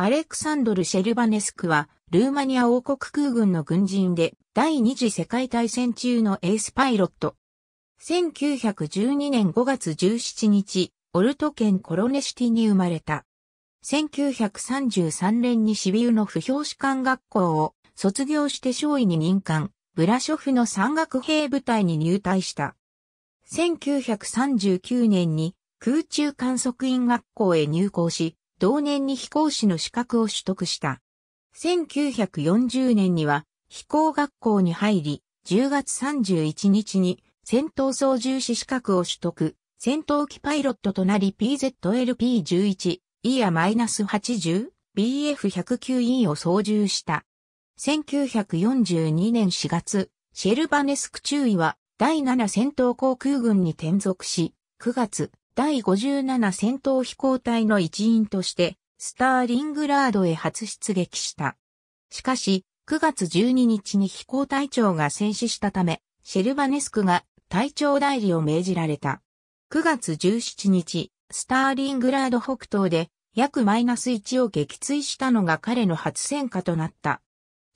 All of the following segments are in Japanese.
アレクサンドル・シェルバネスクは、ルーマニア王国空軍の軍人で、第二次世界大戦中のエースパイロット。1912年5月17日、オルト県コロネシティに生まれた。1933年にシビウの不評士官学校を卒業して少尉に任官、ブラショフの山岳兵部隊に入隊した。1939年に空中観測員学校へ入校し、同年に飛行士の資格を取得した。1940年には飛行学校に入り、10月31日に戦闘操縦士資格を取得、戦闘機パイロットとなり PZLP11、E ヤ -80、BF109E を操縦した。1942年4月、シェルバネスク中尉は第7戦闘航空軍に転属し、9月、第57戦闘飛行隊の一員として、スターリングラードへ初出撃した。しかし、9月12日に飛行隊長が戦死したため、シェルバネスクが隊長代理を命じられた。9月17日、スターリングラード北東で約マイナス1を撃墜したのが彼の初戦果となった。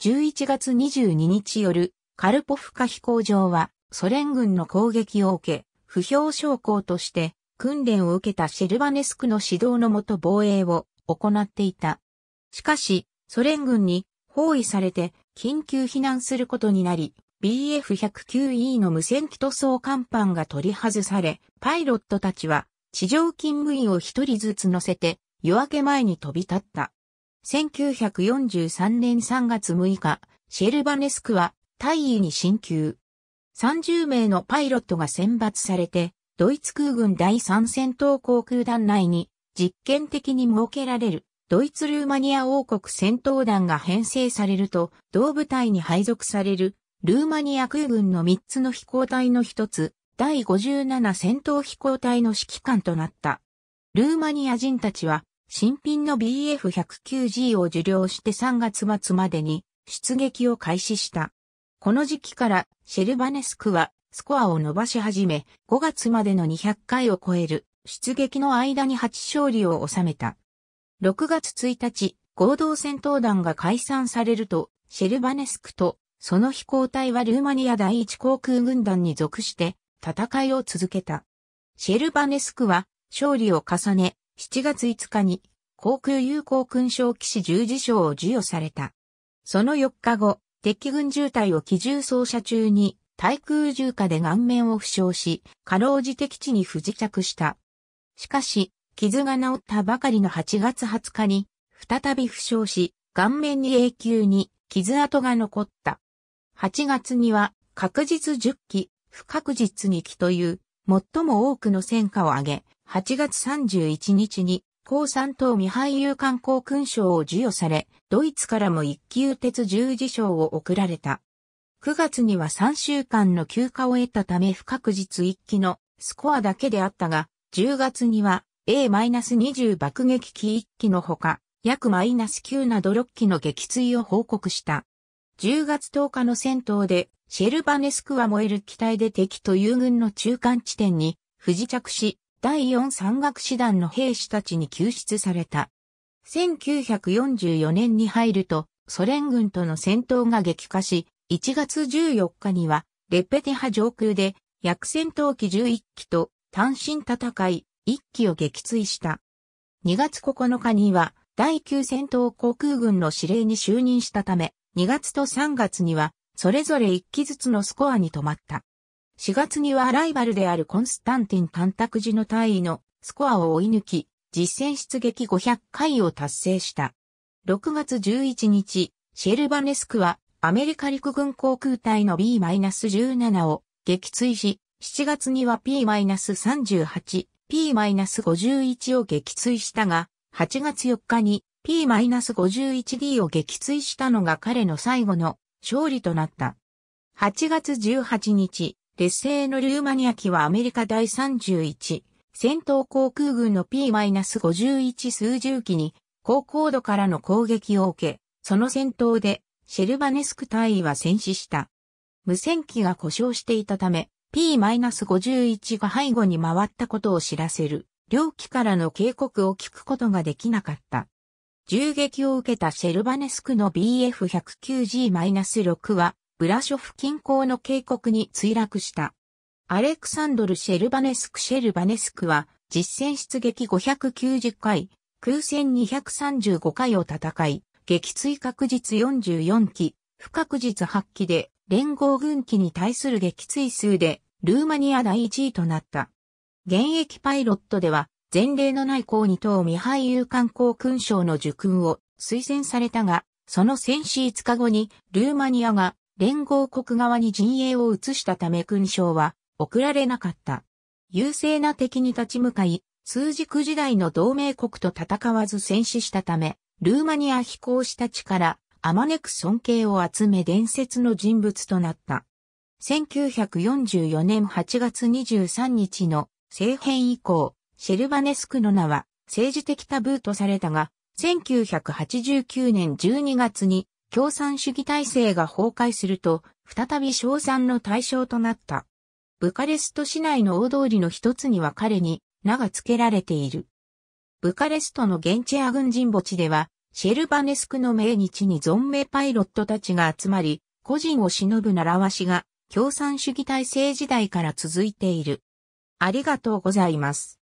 11月22日夜、カルポフカ飛行場はソ連軍の攻撃を受け、不評将校として訓練を受けたシェルバネスクの指導のもと防衛を行っていた。しかし、ソ連軍に包囲されて緊急避難することになり、BF109E の無線機塗装甲板が取り外され、パイロットたちは地上勤務員を一人ずつ乗せて夜明け前に飛び立った。1943年3月6日、シェルバネスクは大尉に進級。30名のパイロットが選抜されて、ドイツ空軍第3戦闘航空団内に実験的に設けられるドイツ・ルーマニア王国戦闘団が編成されると、同部隊に配属されるルーマニア空軍の3つの飛行隊の1つ、第57戦闘飛行隊の指揮官となった。ルーマニア人たちは、新品の BF109G を受領して3月末までに出撃を開始した。この時期からシェルバネスクはスコアを伸ばし始め、5月までの200回を超える出撃の間に8勝利を収めた。6月1日、合同戦闘団が解散されると、シェルバネスクとその飛行隊はルーマニア第一航空軍団に属して戦いを続けた。シェルバネスクは勝利を重ね、7月5日に航空友好勲章騎士十字章を授与された。その4日後、敵軍渋滞を機銃操射中に対空銃火で顔面を負傷し、かろうじて基地に不時着した。しかし、傷が治ったばかりの8月20日に、再び負傷し、顔面に永久に傷跡が残った。8月には、確実10機、不確実2機という、最も多くの戦果を挙げ、8月31日に、高三等未俳優観光勲章を授与され、ドイツからも一級鉄十字章を贈られた。9月には3週間の休暇を得たため不確実一機のスコアだけであったが、10月には A-20 爆撃機1機のほか、約9など6機の撃墜を報告した。10月10日の戦闘で、シェルバネスクは燃える機体で敵と友軍の中間地点に不時着し、第4山岳師団の兵士たちに救出された。1944年に入ると、ソ連軍との戦闘が激化し、1月14日には、レペテハ上空で、約戦闘機11機と単身戦い、1機を撃墜した。2月9日には、第9戦闘航空軍の司令に就任したため、2月と3月には、それぞれ1機ずつのスコアに止まった。4月にはライバルであるコンスタンティン干拓時の隊位のスコアを追い抜き、実戦出撃500回を達成した。6月11日、シェルバネスクはアメリカ陸軍航空隊の B-17 を撃墜し、7月には P-38、P-51 を撃墜したが、8月4日に P-51D を撃墜したのが彼の最後の勝利となった。8月18日、劣勢のルーマニア機はアメリカ第31戦闘航空軍の P-51 数十機に高高度からの攻撃を受け、その戦闘でシェルバネスク隊員は戦死した。無線機が故障していたため、P-51 が背後に回ったことを知らせる、両機からの警告を聞くことができなかった。銃撃を受けたシェルバネスクの BF109G-6 は、ブラショフ近郊の渓谷に墜落した。アレクサンドル・シェルバネスク・シェルバネスクは、実戦出撃590回、空戦235回を戦い、撃墜確実44機、不確実8機で、連合軍機に対する撃墜数で、ルーマニア第1位となった。現役パイロットでは、前例のない高二等未配有艦光勲章の受勲を推薦されたが、その戦死5日後に、ルーマニアが連合国側に陣営を移したため勲章は送られなかった。優勢な敵に立ち向かい、通軸時代の同盟国と戦わず戦死したため、ルーマニア飛行士たちからあまねく尊敬を集め伝説の人物となった。1944年8月23日の政変以降、シェルバネスクの名は政治的タブーとされたが、1989年12月に共産主義体制が崩壊すると、再び称賛の対象となった。ブカレスト市内の大通りの一つには彼に名が付けられている。ブカレストの現地ア軍人墓地では、シェルバネスクの命日に存命パイロットたちが集まり、個人を忍ぶ習わしが共産主義体制時代から続いている。ありがとうございます。